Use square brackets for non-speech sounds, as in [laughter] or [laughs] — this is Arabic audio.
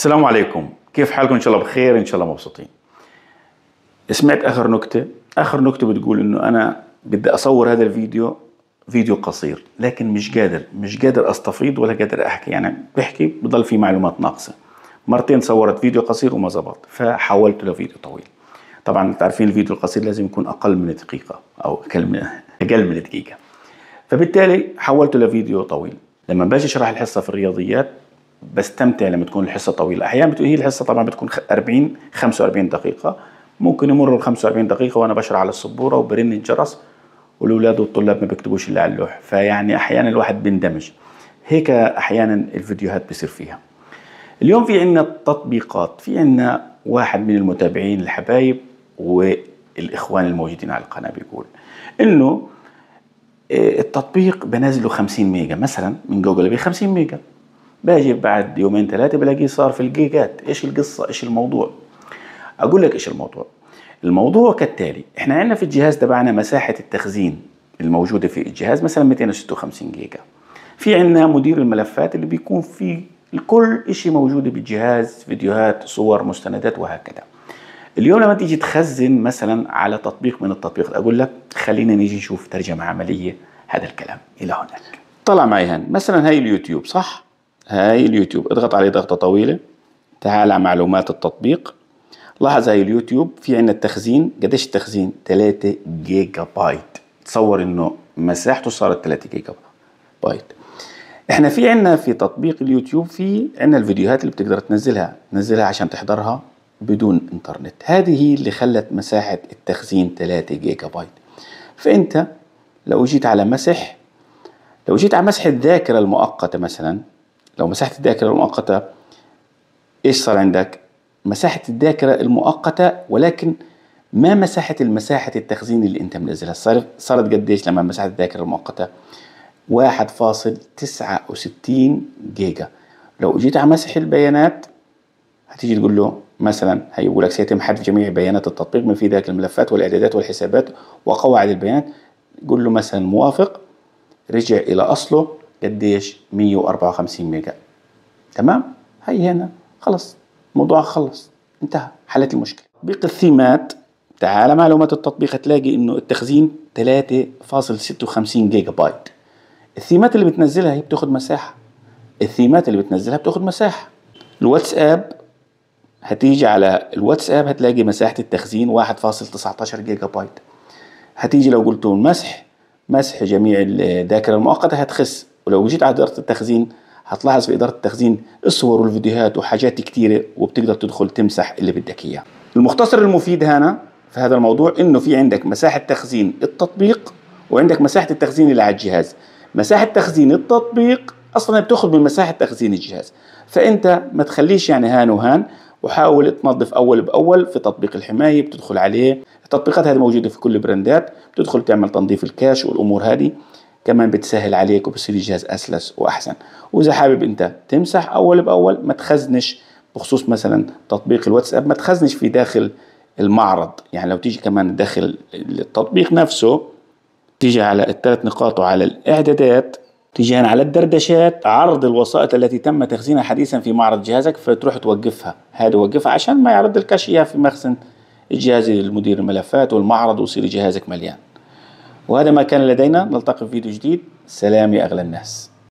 السلام عليكم كيف حالكم ان شاء الله بخير ان شاء الله مبسوطين سمعت اخر نكته اخر نكته بتقول انه انا بدي اصور هذا الفيديو فيديو قصير لكن مش قادر مش قادر استفيض ولا قادر احكي يعني بحكي بضل في معلومات ناقصه مرتين صورت فيديو قصير وما زبط فحولته لفيديو طويل طبعا تعرفين الفيديو القصير لازم يكون اقل من دقيقه او اقل من [laughs] اقل من دقيقه فبالتالي حولته لفيديو طويل لما باجي اشرح الحصه في الرياضيات بستمتع لما تكون الحصه طويله احيانا هي الحصه طبعا بتكون 40 45 دقيقه ممكن يمر ال 45 دقيقه وانا بشرع على السبوره وبرن الجرس والاولاد والطلاب ما بيكتبوش الا على اللوح فيعني احيانا الواحد بيندمج هيك احيانا الفيديوهات بيصير فيها اليوم في عنا تطبيقات في عنا واحد من المتابعين الحبايب والاخوان الموجودين على القناه بيقول انه آه، التطبيق بنزله 50 ميجا مثلا من جوجل ب 50 ميجا باجي بعد يومين ثلاثه بلاقيه صار في الجيجات ايش القصه ايش الموضوع اقول لك ايش الموضوع الموضوع كالتالي احنا عندنا في الجهاز تبعنا مساحه التخزين الموجوده في الجهاز مثلا 256 جيجا في عندنا مدير الملفات اللي بيكون فيه الكل إشي موجود بالجهاز فيديوهات صور مستندات وهكذا اليوم لما تيجي تخزن مثلا على تطبيق من التطبيق اقول لك خلينا نيجي نشوف ترجمه عمليه هذا الكلام الى هناك طلع معي هن مثلا هاي اليوتيوب صح هاي اليوتيوب اضغط عليه ضغطة طويلة تعال على معلومات التطبيق لاحظ هاي اليوتيوب في عنا التخزين قديش التخزين 3 جيجا بايت تصور انه مساحته صارت 3 جيجا بايت احنا في عنا في تطبيق اليوتيوب في عنا الفيديوهات اللي بتقدر تنزلها تنزلها عشان تحضرها بدون انترنت هذه هي اللي خلت مساحة التخزين 3 جيجا بايت فانت لو جيت على مسح لو جيت على مسح الذاكرة المؤقتة مثلا لو مسحت الذاكرة المؤقتة ايش صار عندك؟ مساحة الذاكرة المؤقتة ولكن ما مساحة المساحة التخزين اللي انت منزلها صارت صارت قديش لما مسحت الذاكرة المؤقتة؟ 1.69 جيجا لو جيت على مسح البيانات هتيجي تقول له مثلا هيقول لك سيتم حذف جميع بيانات التطبيق من في ذلك الملفات والاعدادات والحسابات وقواعد البيانات قول له مثلا موافق رجع الى اصله قديش 154 ميجا تمام هي هنا خلص الموضوع خلص انتهى حلت المشكله تطبيق الثيمات تعال معلومات التطبيق هتلاقي انه التخزين 3.56 جيجا بايت الثيمات اللي بتنزلها هي بتاخد مساحه الثيمات اللي بتنزلها بتاخد مساحه الواتساب هتيجي على الواتساب هتلاقي مساحه التخزين 1.19 جيجا بايت هتيجي لو قلتوا مسح مسح جميع الذاكره المؤقته هتخس ولو جيت على إدارة التخزين هتلاحظ في إدارة التخزين الصور والفيديوهات وحاجات كثيره وبتقدر تدخل تمسح اللي بدك إياه المختصر المفيد هنا في هذا الموضوع إنه في عندك مساحة تخزين التطبيق وعندك مساحة التخزين اللي على الجهاز مساحة تخزين التطبيق أصلا بتاخذ من مساحة تخزين الجهاز فأنت ما تخليش يعني هان وهان وحاول تنظف اول باول في تطبيق الحمايه بتدخل عليه التطبيقات هذه موجوده في كل البراندات، بتدخل تعمل تنظيف الكاش والامور هذه كمان بتسهل عليك وبصير الجهاز اسلس واحسن واذا حابب انت تمسح اول باول ما تخزنش بخصوص مثلا تطبيق الواتساب ما تخزنش في داخل المعرض يعني لو تيجي كمان داخل التطبيق نفسه تيجي على الثلاث نقاط وعلى الاعدادات تيجي هنا على الدردشات عرض الوسائط التي تم تخزينها حديثا في معرض جهازك فتروح توقفها هذا وقفها عشان ما يعرض الكاشية في مخزن الجهاز لمدير الملفات والمعرض ويصير جهازك مليان وهذا ما كان لدينا نلتقي في فيديو جديد سلام يا أغلى الناس